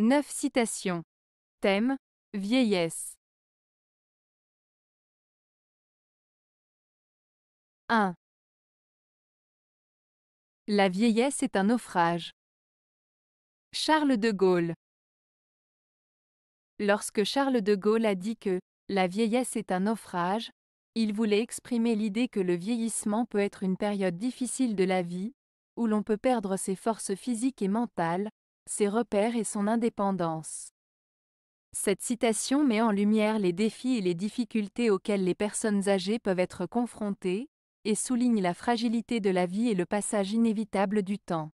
9 citations. Thème Vieillesse. 1. La vieillesse est un naufrage. Charles de Gaulle. Lorsque Charles de Gaulle a dit que la vieillesse est un naufrage, il voulait exprimer l'idée que le vieillissement peut être une période difficile de la vie, où l'on peut perdre ses forces physiques et mentales, ses repères et son indépendance. Cette citation met en lumière les défis et les difficultés auxquels les personnes âgées peuvent être confrontées, et souligne la fragilité de la vie et le passage inévitable du temps.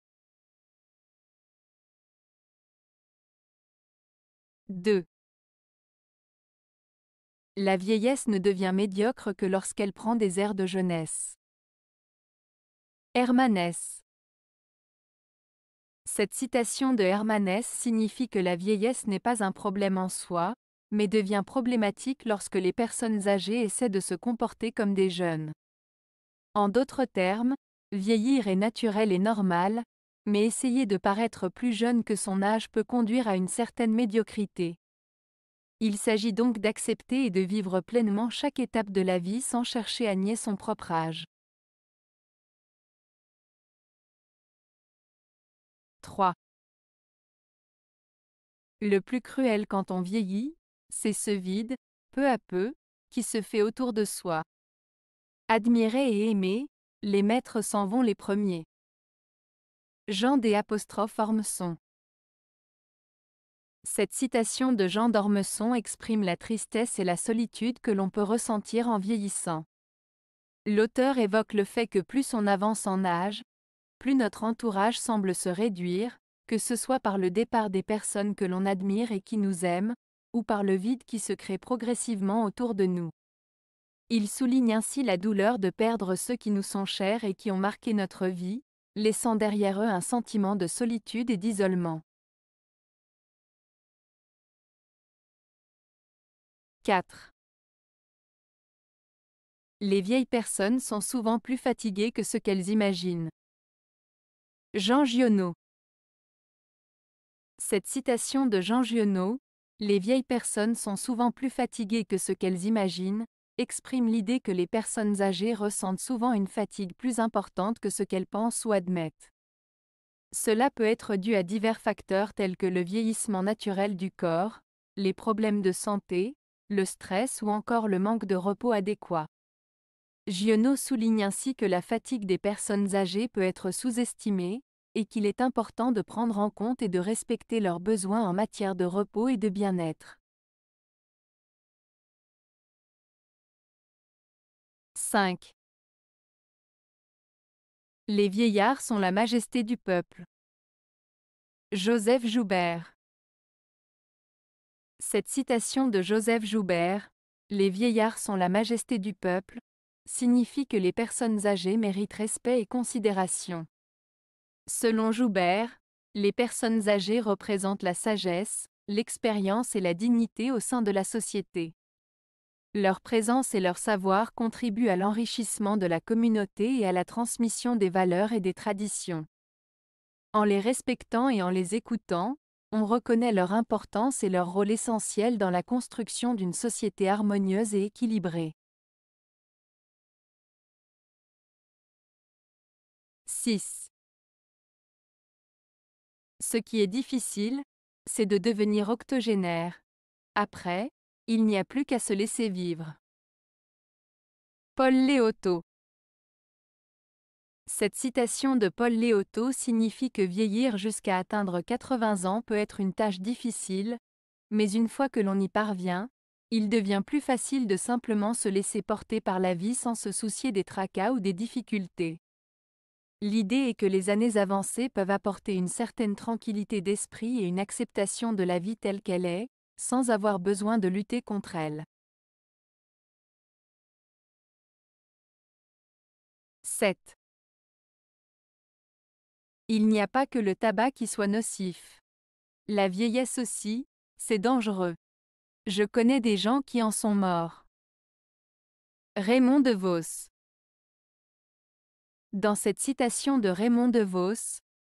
2. La vieillesse ne devient médiocre que lorsqu'elle prend des airs de jeunesse. Hermanès cette citation de Hermanès signifie que la vieillesse n'est pas un problème en soi, mais devient problématique lorsque les personnes âgées essaient de se comporter comme des jeunes. En d'autres termes, vieillir est naturel et normal, mais essayer de paraître plus jeune que son âge peut conduire à une certaine médiocrité. Il s'agit donc d'accepter et de vivre pleinement chaque étape de la vie sans chercher à nier son propre âge. Le plus cruel quand on vieillit, c'est ce vide, peu à peu, qui se fait autour de soi. Admirer et aimer, les maîtres s'en vont les premiers. Jean des apostrophes Ormesson. Cette citation de Jean d'Ormesson exprime la tristesse et la solitude que l'on peut ressentir en vieillissant. L'auteur évoque le fait que plus on avance en âge, plus notre entourage semble se réduire, que ce soit par le départ des personnes que l'on admire et qui nous aiment, ou par le vide qui se crée progressivement autour de nous. Il souligne ainsi la douleur de perdre ceux qui nous sont chers et qui ont marqué notre vie, laissant derrière eux un sentiment de solitude et d'isolement. 4. Les vieilles personnes sont souvent plus fatiguées que ce qu'elles imaginent. Jean Giono. Cette citation de Jean Giono, Les vieilles personnes sont souvent plus fatiguées que ce qu'elles imaginent, exprime l'idée que les personnes âgées ressentent souvent une fatigue plus importante que ce qu'elles pensent ou admettent. Cela peut être dû à divers facteurs tels que le vieillissement naturel du corps, les problèmes de santé, le stress ou encore le manque de repos adéquat. Giono souligne ainsi que la fatigue des personnes âgées peut être sous-estimée, et qu'il est important de prendre en compte et de respecter leurs besoins en matière de repos et de bien-être. 5. Les vieillards sont la majesté du peuple. Joseph Joubert Cette citation de Joseph Joubert, Les vieillards sont la majesté du peuple, signifie que les personnes âgées méritent respect et considération. Selon Joubert, les personnes âgées représentent la sagesse, l'expérience et la dignité au sein de la société. Leur présence et leur savoir contribuent à l'enrichissement de la communauté et à la transmission des valeurs et des traditions. En les respectant et en les écoutant, on reconnaît leur importance et leur rôle essentiel dans la construction d'une société harmonieuse et équilibrée. 6. Ce qui est difficile, c'est de devenir octogénaire. Après, il n'y a plus qu'à se laisser vivre. Paul Léoto Cette citation de Paul Léoto signifie que vieillir jusqu'à atteindre 80 ans peut être une tâche difficile, mais une fois que l'on y parvient, il devient plus facile de simplement se laisser porter par la vie sans se soucier des tracas ou des difficultés. L'idée est que les années avancées peuvent apporter une certaine tranquillité d'esprit et une acceptation de la vie telle qu'elle est, sans avoir besoin de lutter contre elle. 7. Il n'y a pas que le tabac qui soit nocif. La vieillesse aussi, c'est dangereux. Je connais des gens qui en sont morts. Raymond DeVos dans cette citation de Raymond DeVos,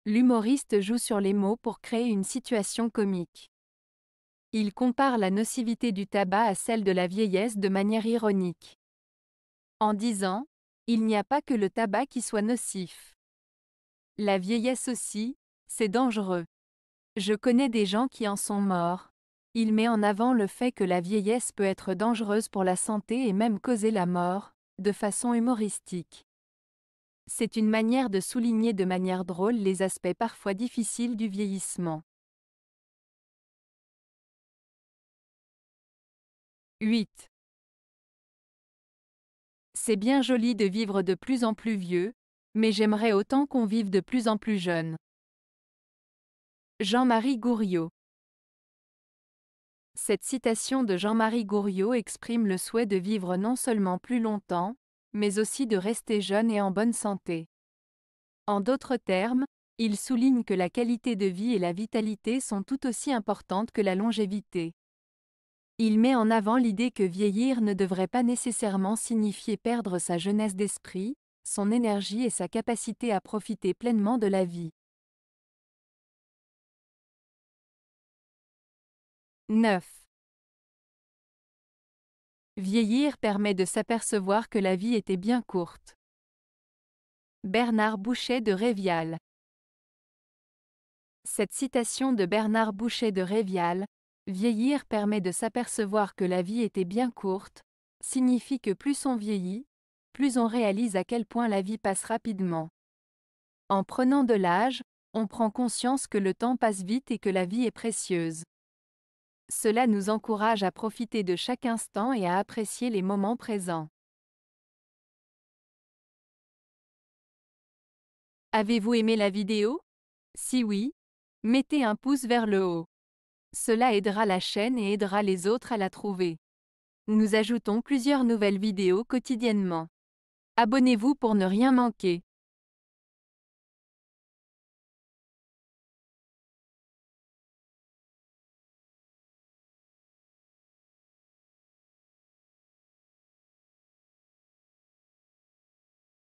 l'humoriste joue sur les mots pour créer une situation comique. Il compare la nocivité du tabac à celle de la vieillesse de manière ironique. En disant, il n'y a pas que le tabac qui soit nocif. La vieillesse aussi, c'est dangereux. Je connais des gens qui en sont morts. Il met en avant le fait que la vieillesse peut être dangereuse pour la santé et même causer la mort, de façon humoristique. C'est une manière de souligner de manière drôle les aspects parfois difficiles du vieillissement. 8. C'est bien joli de vivre de plus en plus vieux, mais j'aimerais autant qu'on vive de plus en plus jeune. Jean-Marie Gouriot Cette citation de Jean-Marie Gouriot exprime le souhait de vivre non seulement plus longtemps, mais aussi de rester jeune et en bonne santé. En d'autres termes, il souligne que la qualité de vie et la vitalité sont tout aussi importantes que la longévité. Il met en avant l'idée que vieillir ne devrait pas nécessairement signifier perdre sa jeunesse d'esprit, son énergie et sa capacité à profiter pleinement de la vie. 9. Vieillir permet de s'apercevoir que la vie était bien courte. Bernard Boucher de Révial Cette citation de Bernard Boucher de Révial, Vieillir permet de s'apercevoir que la vie était bien courte, signifie que plus on vieillit, plus on réalise à quel point la vie passe rapidement. En prenant de l'âge, on prend conscience que le temps passe vite et que la vie est précieuse. Cela nous encourage à profiter de chaque instant et à apprécier les moments présents. Avez-vous aimé la vidéo Si oui, mettez un pouce vers le haut. Cela aidera la chaîne et aidera les autres à la trouver. Nous ajoutons plusieurs nouvelles vidéos quotidiennement. Abonnez-vous pour ne rien manquer.